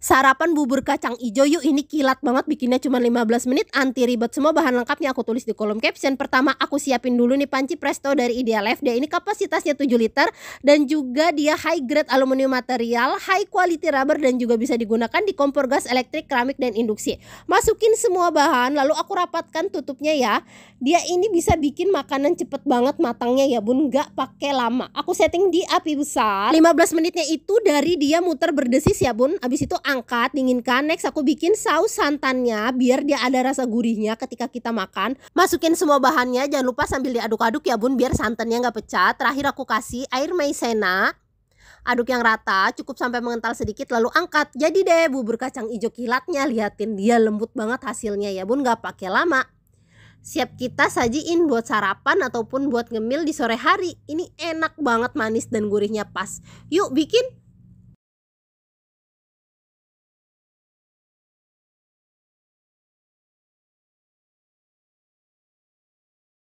sarapan bubur kacang ijo yuk ini kilat banget bikinnya cuma 15 menit anti ribet semua bahan lengkapnya aku tulis di kolom caption pertama aku siapin dulu nih panci presto dari ideal dia ini kapasitasnya 7 liter dan juga dia high grade aluminium material high quality rubber dan juga bisa digunakan di kompor gas elektrik keramik dan induksi masukin semua bahan lalu aku rapatkan tutupnya ya dia ini bisa bikin makanan cepet banget matangnya ya bun gak pakai lama aku setting di api besar 15 menitnya itu dari dia muter berdesis ya bun abis itu angkat, dinginkan. Next aku bikin saus santannya biar dia ada rasa gurihnya ketika kita makan. Masukin semua bahannya, jangan lupa sambil diaduk-aduk ya bun biar santannya nggak pecah. Terakhir aku kasih air maizena. Aduk yang rata, cukup sampai mengental sedikit lalu angkat. Jadi deh bubur kacang ijo kilatnya, liatin dia lembut banget hasilnya ya bun, nggak pakai lama siap kita sajiin buat sarapan ataupun buat ngemil di sore hari. Ini enak banget manis dan gurihnya pas. Yuk bikin!